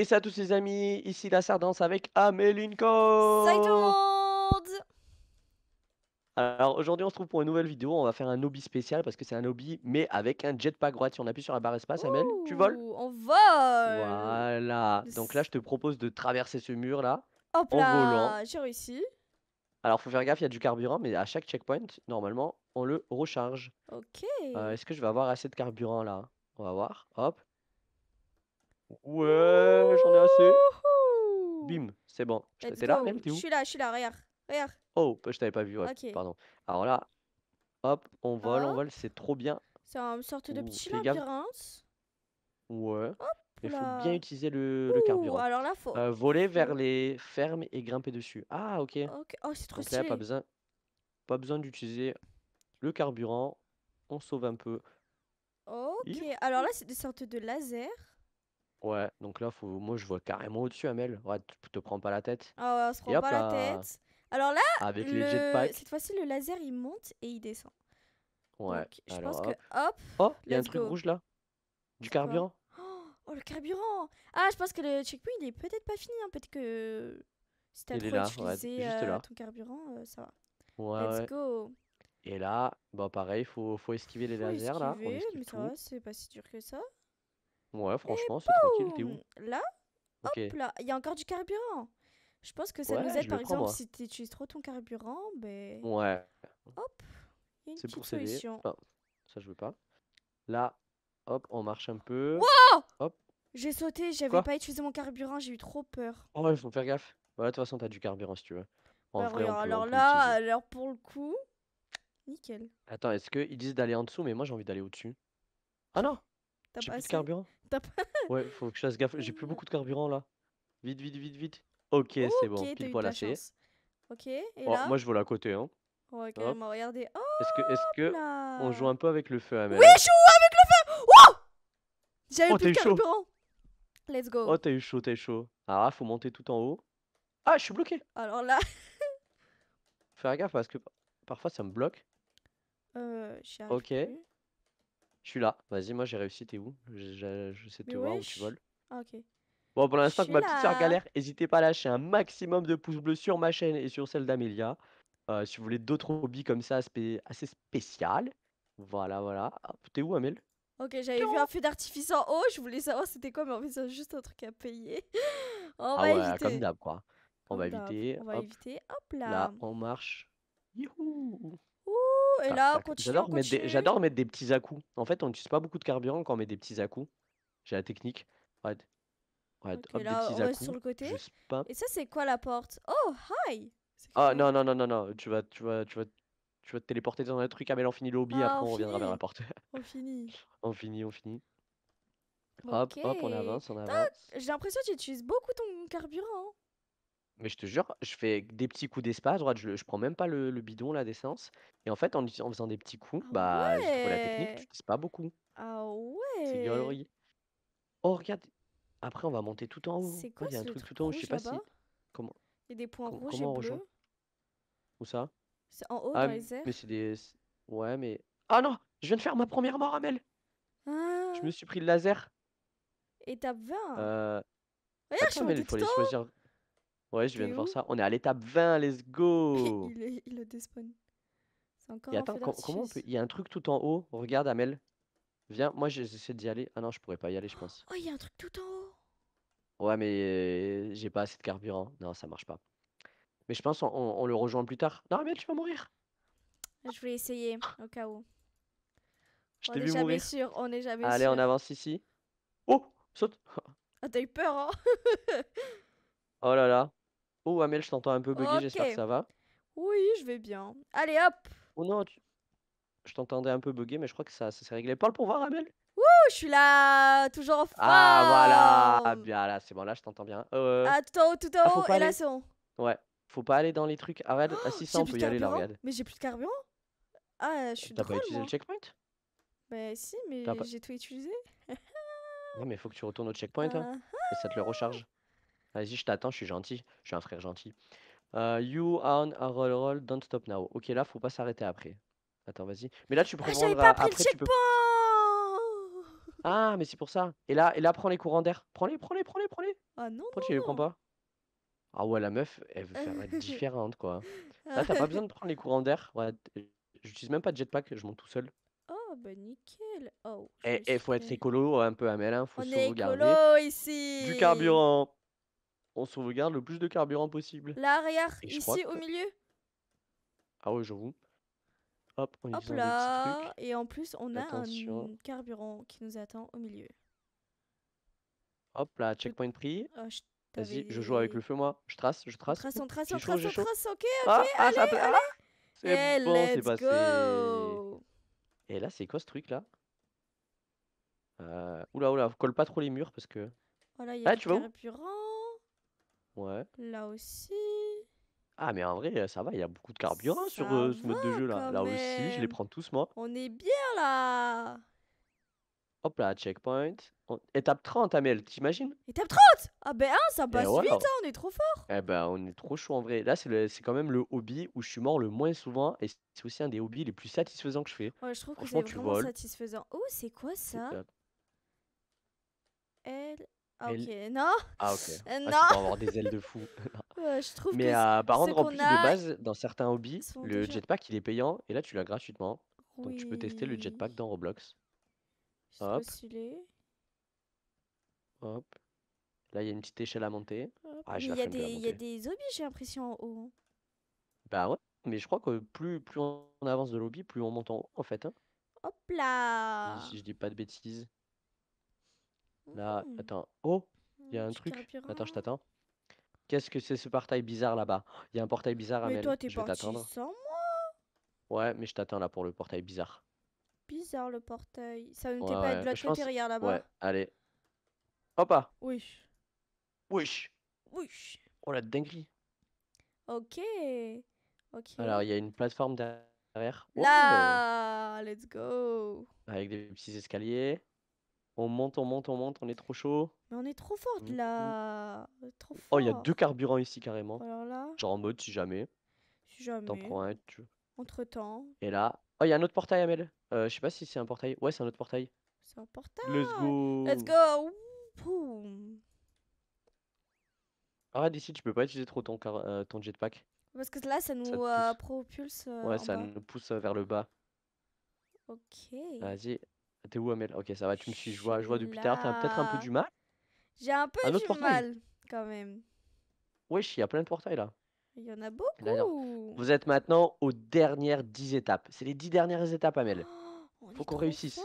Et salut à tous les amis, ici la Sardance avec amel Salut Alors aujourd'hui on se trouve pour une nouvelle vidéo, on va faire un hobby spécial parce que c'est un hobby mais avec un jetpack droite. Si on appuie sur la barre espace, Amel, tu voles On vole Voilà Donc là je te propose de traverser ce mur là, Hop là, j'ai réussi alors, faut faire gaffe, il y a du carburant, mais à chaque checkpoint, normalement, on le recharge. Ok. Euh, est-ce que je vais avoir assez de carburant là On va voir. Hop. Ouais j'en ai assez. Bim, c'est bon. là, même T'es où Je suis là, je suis là, regarde. Oh, bah, je t'avais pas vu, pardon. Alors là, hop, on vole, on vole, c'est trop bien. C'est une sorte de petit labyrinthe. Ouais. Il faut bien utiliser le, carburant. Alors là, faut... Euh, voler vers les fermes et grimper dessus. Ah, ok. Oh, c'est trop pas besoin, pas besoin d'utiliser le carburant. On sauve un peu. Ok, alors là, c'est des sortes de laser Ouais, donc là, faut... moi, je vois carrément au-dessus, Amel. Ouais, tu te prends pas la tête. Ah ouais, on se prend pas la tête. Alors là, Avec jetpacks. cette fois-ci, le laser, il monte et il descend. Ouais. je pense que hop. Oh, il y a un truc rouge là. Du carburant. Oh, le carburant. Ah, je pense que le checkpoint, il est peut-être pas fini. Hein. Peut-être que si t'as trop là, utilisé juste euh, là. ton carburant, euh, ça va. Ouais, Let's go. Et là, bah pareil, faut, faut esquiver les lasers là. On esquive mais ça c'est pas si dur que ça. Ouais, franchement, c'est tranquille. T'es où Là Hop là, il y a encore du carburant. Je pense que ça nous aide, par exemple, si tu utilises trop ton carburant, ben... Ouais. Hop, une C'est pour s'aider. Ah, ça, je veux pas. Là, hop, on marche un peu. hop. J'ai sauté, j'avais pas utilisé mon carburant, j'ai eu trop peur. Oh, ouais, faut faire gaffe. voilà bah, de toute façon, t'as du carburant si tu veux. Bah, alors, alors là, alors pour le coup, nickel. Attends, est-ce qu'ils disent d'aller en dessous, mais moi j'ai envie d'aller au-dessus. Ah non T'as plus de carburant Ouais, faut que je fasse gaffe. J'ai plus beaucoup de carburant là. Vite, vite, vite, vite. Ok, c'est bon, pile poil assez. Ok, et oh, là Moi je vole à côté. Hein. est-ce que, est que on joue un peu avec le feu, Oui, je joue avec le feu Oh J'avais plus de carburant. Let's go. Oh, t'as eu chaud, t'as eu chaud. ah là, faut monter tout en haut. Ah, je suis bloqué. Alors là. Fais gaffe parce que parfois ça me bloque. Euh, ok. Je suis là. Vas-y, moi j'ai réussi. T'es où je, sais te voir où tu voles. Ah, ok. Bon, pour l'instant, que ma petite soeur galère, n'hésitez pas à lâcher un maximum de pouces bleus sur ma chaîne et sur celle d'Amélia. Euh, si vous voulez d'autres hobbies comme ça, assez spécial. Voilà, voilà. T'es où, Amel Ok, j'avais vu un feu d'artifice en haut. Je voulais savoir c'était quoi, mais en fait, c'est juste un truc à payer. on ah va ouais, éviter. comme d'hab, quoi. On va éviter. On va éviter. Hop là. Là, on marche. Youhou et là, J'adore mettre, des- petits à coups. En fait, on n'utilise pas beaucoup de carburant quand on met des petits à coups. J'ai la technique. Ouais. hop, on petits sur le côté. Et ça, c'est quoi la porte Oh, hi Ah non, non, non, non, non. Tu vas, tu vas, tu vas, tu vas te téléporter dans un truc. à ah, on finit lobby. après, on reviendra vers la porte. On finit. on finit, on finit. Hop, hop, on on avance. J'ai l'impression que tu utilises beaucoup ton carburant. Hein. Mais je te jure, je fais des petits coups d'espace, droite, je, je prends même pas le, le bidon là d'essence. Et en fait, en, en faisant des petits coups, ah bah je trouve la technique, tu utilises pas beaucoup. Ah ouais C'est ouais! galerie. Oh regarde, après on va monter tout en haut. C'est oh, quoi il y a un truc tout en haut, je sais pas si. Comment, Il y a des points rouges et bleus. Où ça? C'est en haut ah, dans les mais c'est des. Ouais mais. Ah non! Je viens de faire ma première mort, Amel! Je me ah! suis pris le laser. Étape 20. Euh... Regarde, je il faut les choisir. Ouais, je viens de voir ça. On est à l'étape 20, let's go il, est, il le despawn. C'est encore un comment on peut... Il y a un truc tout en haut. Regarde, Amel. Viens, moi j'essaie d'y aller. Ah non, je pourrais pas y aller, je oh, pense. Oh, il y a un truc tout en haut Ouais, mais j'ai pas assez de carburant. Non, ça marche pas. Mais je pense on, le rejoint plus tard. Non, Amel, tu vas mourir Je voulais essayer, au cas où. Je on est jamais sûr, on est jamais Allez, on avance ici. Oh Saute Ah, t'as eu peur, hein Oh là là Oh, Amel, je t'entends un peu bugger, j'espère que ça va. Oui, je vais bien. Allez, hop Oh non, je t'entendais un peu bugger, mais je crois que ça, ça s'est réglé. Parle pour voir, Amel. Ouh, je suis là Toujours en forme Ah, voilà. Ah, bien, là, c'est bon, là, je t'entends bien. Euh, ah, tout en haut, tout en ah, haut, et là, c'est bon. Ouais, faut pas aller dans les trucs. Arrête, ah, oh, si, ça, on peut y aller là, regarde. Mais j'ai plus de carburant Ah, je suis T'as pas utilisé le checkpoint bah, Mais si, mais j'ai tout utilisé. Ouais, mais faut que tu retournes au checkpoint, hein, ah, et ça te le recharge. Vas-y, je t'attends, je suis gentil. Je suis un frère gentil. Euh, you on a roll roll, don't stop now. Ok, là, faut pas s'arrêter après. Attends, vas-y. Mais là, tu prends ah, pas pris après, le tu Ah, mais c'est pour ça. Et là, et là, prends les courants d'air. Prends-les, prends-les, prends-les, prends-les. Ah non. Pourquoi tu les prends pas Ah ouais, la meuf, elle veut faire être différente, quoi. Là, t'as pas besoin de prendre les courants d'air. Ouais, J'utilise même pas de jetpack, je monte tout seul. Oh, bah nickel. Oh, et, faut être écolo, un peu Amel. hein. faut On Du carburant on sauvegarde le plus de carburant possible. Là, arrière ici au milieu. Ah ouais, j'avoue. Hop, on y va. là. Et en plus, on a un carburant qui nous attend au milieu. Hop là, checkpoint pris. Oh, Vas-y, je joue avec le feu, moi. Je trace, je trace. Trace, on trace, on trace, on trace, ok. ah, ah, ça ah, ah, ah C'est eh, bon, c'est passé. Et là, c'est quoi ce truc là euh... Oula, oula, colle pas trop les murs parce que. Voilà, oh il y a Ah, tu carburant. Là aussi. Ah, mais en vrai, euh, ça va, il y a beaucoup de carburant sur euh, ce mode de jeu là. Là aussi, je les prends tous moi. On est bien là Hop là, checkpoint. Étape 30, Amel, t'imagines Étape 30 Ah ben hein, ça ben passe vite, hein, on est trop fort Eh ben, on est trop chaud en vrai. Là, c'est quand même le hobby où je suis mort le moins souvent et c'est aussi un des hobbies les plus satisfaisants que je fais. Ouais, je trouve que c'est satisfaisant. Oh, c'est quoi ça elle ah, ok, non Ah, ok. on ah, non avoir des ailes de fou. je trouve mais à euh, par contre, en plus, de base, dans certains hobbies, le jetpack, il est payant, et là, tu l'as gratuitement. Donc, tu peux tester le jetpack dans Roblox. Hop. Hop. Là, il y a une petite échelle à monter. Ah, il y, a des hobbies, j'ai l'impression, en haut. Hein. Bah ouais, mais je crois que plus, plus on avance de lobby, plus on monte en haut, en fait. Hein. Hop là Si je dis pas de bêtises. Là, mmh. attends. Oh, il y a mmh, un truc. Attends, je t'attends. Qu'est-ce que c'est ce portail bizarre là-bas Il y a un portail bizarre à Mais toi, t'es Je vais Ouais, mais je t'attends là pour le portail bizarre. Bizarre le portail. Ça ne Ouais, pas de la l'autre là-bas. Ouais, allez. Hop Wesh Oui. Wesh Oh la dinguerie Ok. Ok. Alors, il y a une plateforme derrière. Là, oh. let's go. Avec des petits escaliers. On monte, on monte, on monte, on est trop chaud. Mais on est trop forte mm, là. Mm. Oh, il y a deux carburants ici carrément. Alors là. Genre en mode si jamais. Si jamais. T'en prends un. Tu... Entre temps. Et là. Oh, il y a un autre portail, Amel. Euh, je sais pas si c'est un portail. Ouais, c'est un autre portail. C'est un portail. Let's go. Let's go. Arrête ici, tu peux pas utiliser trop ton, euh, ton jetpack. Parce que là, ça nous propulse. ouais, ça nous pousse vers le bas. Ok. Vas-y, T'es où, Amel Ok, ça va, tu me suis. Je vois, je vois depuis tard. t'as peut-être un peu du mal. J'ai un peu du mal, quand même. Wesh, il y a plein de portails là. Il y en a beaucoup. Vous êtes maintenant aux dernières 10 étapes. C'est les 10 dernières étapes, Amel. Oh, Faut qu'on réussisse.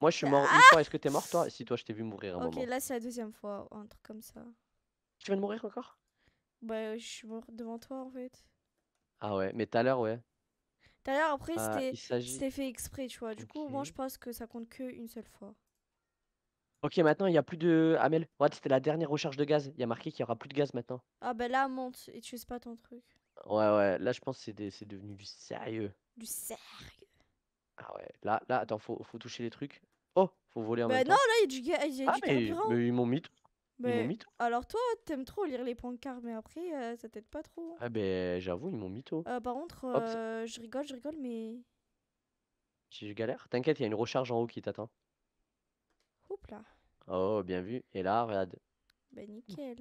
Moi, je suis mort ah une fois. Est-ce que t'es mort, toi Si, toi, je t'ai vu mourir un Ok, là c'est la deuxième fois, un truc comme ça. Tu viens de mourir encore Bah, je suis mort devant toi en fait. Ah ouais, mais tout à l'heure, ouais. D'ailleurs, après, bah, c'était fait exprès, tu vois. Du coup, moi, je pense que ça compte que une seule fois. Ok, maintenant, il y a plus de. Amel, ouais c'était la dernière recharge de gaz. Il y a marqué qu'il y aura plus de gaz maintenant. Ah, bah là, monte et tu sais pas ton truc. Ouais, ouais, là, je pense que c'est devenu du sérieux. Du sérieux. Ah, ouais, là, là, attends, faut, faut toucher les trucs. Oh, faut voler en bah non, là, il y a du gaz. Ah, mais, mais, ils m'ont mis mais Alors toi, t'aimes trop lire les carte mais après, euh, ça t'aide pas trop. Hein. Ah ben, j'avoue, ils m'ont mytho. Euh, par contre, euh, je rigole, je rigole, mais... Si je galère, t'inquiète, il y a une recharge en haut qui t'attend. hop là. Oh, bien vu. Et là, regarde. ben nickel.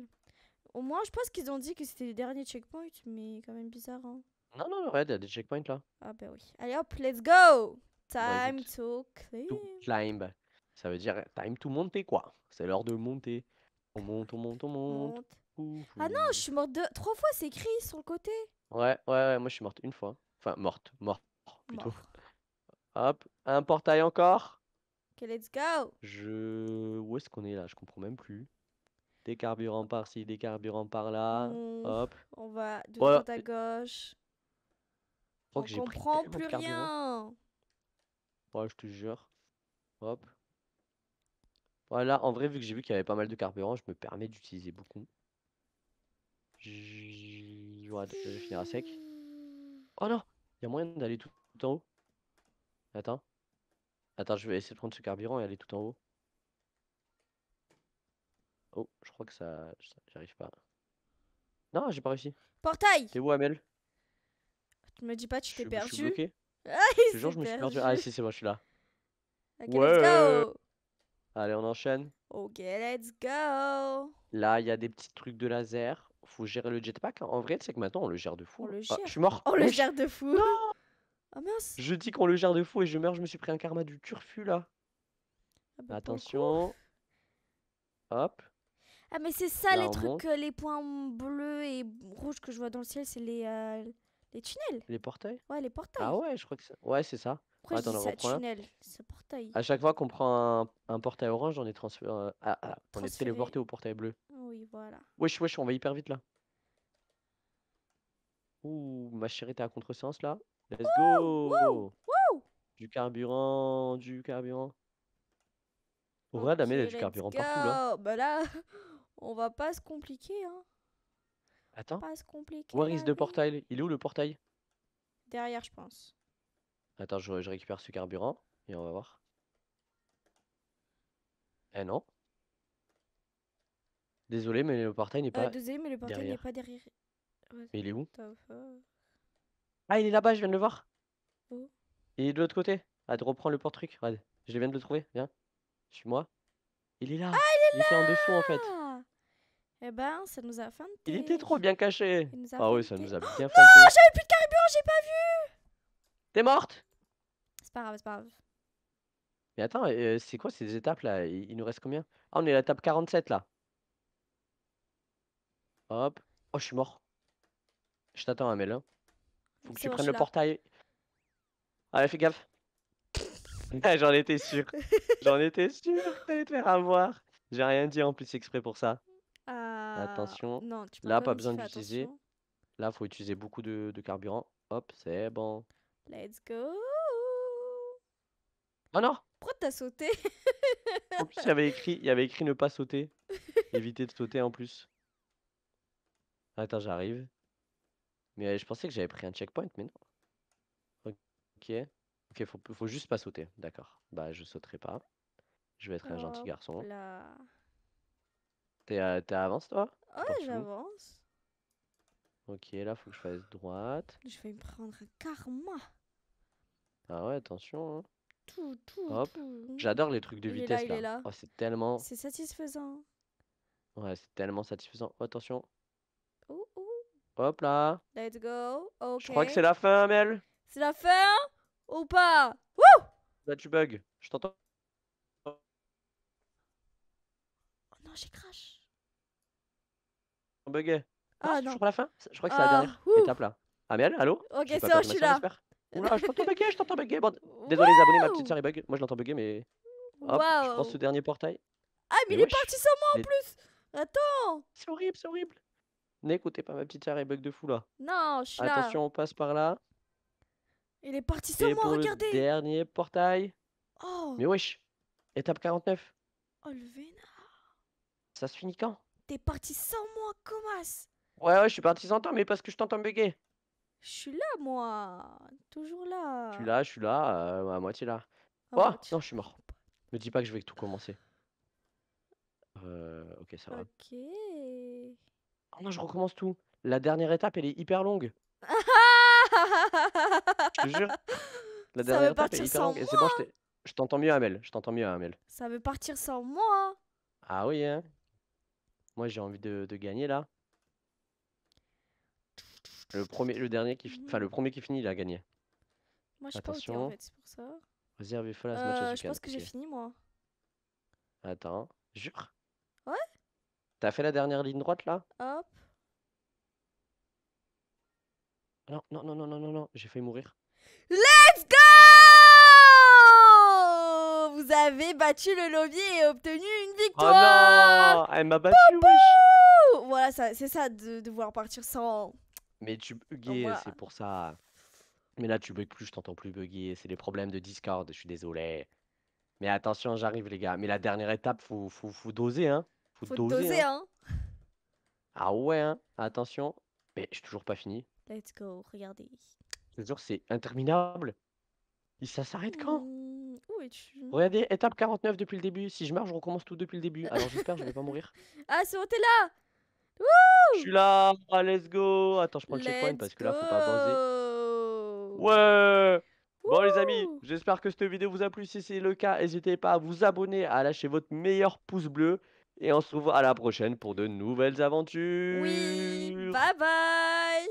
Au moins, je pense qu'ils ont dit que c'était les derniers checkpoints, mais quand même bizarre. Hein. Non, non, red regarde, il y a des checkpoints là. Ah bah oui. Allez hop, let's go bah, Time to climb. To climb. Ça veut dire time to monter, quoi. C'est l'heure de monter. On monte, on monte, on monte. ah non, je suis morte trois fois, c'est écrit sur le côté. Ouais, ouais, ouais, moi je suis morte une fois. Enfin, morte, Mort. plutôt. Hop, un portail encore. Ok, let's go. Je... Où est-ce qu'on est là Je comprends même plus. Des carburants par-ci, des carburants par-là. Hop. On va de droite à gauche. Je crois on plus rien. Ouais, je te jure. Hop. Voilà, en vrai, vu que j'ai vu qu'il y avait pas mal de carburant, je me permets d'utiliser beaucoup. Je vais finir à sec. Oh non Il y a moyen d'aller tout, en haut Attends. Attends, je vais essayer de prendre ce carburant et aller tout en haut. Oh, je crois que ça... J'arrive pas. Non, j'ai pas réussi. Portail T'es où, Amel Tu me dis pas, tu t'es perdu. Je suis bloqué. Ah, je, je me suis perdu. Ah, si, c'est moi, je suis là. go Allez, on enchaîne. Ok, let's go. Là, il y a des petits trucs de laser. Faut gérer le jetpack. En vrai, c'est que maintenant, on le gère de fou. On le ah, gère. je suis mort. On, le gère de fou. Non ah, Je dis qu'on le gère de fou et je meurs. Je me suis pris un karma du turfu, là. Ah, bah, Attention. Hop. Ah, mais c'est ça, les trucs, les points bleus et rouges que je vois dans le ciel, c'est les, euh, les tunnels. Les portails Ouais, les portails. Ah ouais, je crois que c'est... Ouais, c'est ça. À chaque fois qu'on prend un, portail orange, on est, euh, ah, ah, transféré, on téléporté au portail bleu. Oui, voilà. Wesh, wesh, on va hyper vite là. Ouh, ma chérie, t'es à contresens là. Let's go Du carburant, du carburant. il y a du carburant partout là. Bah là, on va pas se compliquer hein. Attends. Pas se compliquer. Where is the portail Il est où le portail Derrière, je pense. Attends, je, récupère ce carburant et on va voir. Eh non. Désolé, mais le portail n'est ah, pas. Euh, désolé, mais le portail n'est pas derrière. mais il est où Ah, il est là-bas, je viens de le voir. Où il est de l'autre côté. Ah, reprends le port truc je viens de le trouver. Viens. Suis-moi. Il est là. Ah, il est il était en dessous en fait. Eh ben, ça nous a fait. Il était trop bien caché. Ah oui, ça nous a oh, bien oh, fait. j'avais plus de carburant, j'ai pas vu. T'es morte c'est pas grave, c'est pas grave. Mais attends, euh, c'est quoi ces étapes là Il nous reste combien Ah, on est à l'étape 47 là. Hop. Oh, je suis mort. Je t'attends, Amel. hein. Faut que tu prennes le portail. Allez, fais gaffe. J'en étais sûr. J'en étais sûr. T'allais te faire avoir. J'ai rien dit en plus exprès pour ça. Ah, attention. Là, pas besoin d'utiliser. Là, faut utiliser beaucoup de, de carburant. Hop, c'est bon. Let's go. Oh non Pourquoi t'as sauté En plus, il avait écrit, il avait écrit ne pas sauter. Éviter de sauter en plus. Attends, j'arrive. Mais euh, je pensais que j'avais pris un checkpoint, mais non. Ok. Ok, faut, juste pas sauter. D'accord. Bah, je sauterai pas. Je vais être un gentil garçon. Euh, t'es à avance, toi Ouais, j'avance. Ok, là, faut que je fasse droite. Je vais me prendre un karma. Ah ouais, attention. Hein. Hop. J'adore les trucs de vitesse là. Oh, c'est tellement, C'est satisfaisant. ouais, c'est tellement satisfaisant. Oh, attention. Oh, Hop là. Let's go. Je crois que c'est la fin, Amel C'est la fin ou pas Là, tu bug Je t'entends. Oh non, j'ai crash. bugué Ah, ah non. C'est toujours la fin. Je crois que c'est la ah, dernière étape là. Amel, allô Ok, c'est bon, je suis là. Oula, je t'entends bugger, je t'entends bugger. désolé les abonnés, ma petite sœur est bug. Moi je l'entends bugger, mais. Hop, je pense ce dernier portail. Ah, mais, il est parti sans moi en plus Attends C'est horrible, c'est horrible. N'écoutez pas ma petite sœur est bug de fou là. Non, je suis là. Attention, on passe par là. Il est parti sans moi, regardez le dernier portail. Oh Mais wesh Étape 49. Oh le vénard Ça se finit quand T'es parti sans moi, Comas Ouais, ouais, je suis parti sans toi, mais parce que je t'entends bugger. Je suis là, moi. Toujours là. Je suis là, je suis là, euh, à moitié là. oh, non, je suis mort. Me dis pas que je vais tout commencer. Euh, ok, ça va. Ok. Oh non, je recommence tout. La dernière étape, elle est hyper longue. je te jure. La dernière étape est hyper longue. je t'entends mieux, Amel. Je t'entends mieux, Amel. Ça veut partir sans moi. Ah oui, hein. Moi, j'ai envie de gagner là. Le premier, le dernier qui, enfin le premier qui finit, il a gagné. Moi, je pense en c'est pour ça. Vas-y, euh, Je pense que j'ai fini, moi. Attends, jure. Ouais. T'as fait la dernière ligne droite là Hop. Ah non, non, non, non, non, non, non. j'ai failli mourir. Let's go Vous avez battu le lobby et obtenu une victoire. Oh non Elle m'a battu, wesh Voilà, c'est ça de devoir partir sans mais tu buguais, c'est pour ça. Mais là, tu bugs plus, je t'entends plus bugger. C'est les problèmes de Discord, je suis désolé. Mais attention, j'arrive, les gars. Mais la dernière étape, faut, faut, faut doser, hein. Faut, Faut doser, hein. hein. Ah ouais, hein. Attention. Mais je suis toujours pas fini. Let's go, regardez. c'est interminable. Et ça s'arrête quand mmh, tu Regardez, étape 49 depuis le début. Si je meurs, je recommence tout depuis le début. Alors j'espère que je vais pas mourir. Ah, c'est t'es là je suis là, ah, let's go. Attends, je prends le checkpoint parce que là, faut pas avancer. Ouais. bon les amis, j'espère que cette vidéo vous a plu. Si c'est le cas, n'hésitez pas à vous abonner, à lâcher votre meilleur pouce bleu. Et on se retrouve à la prochaine pour de nouvelles aventures. Oui, bye bye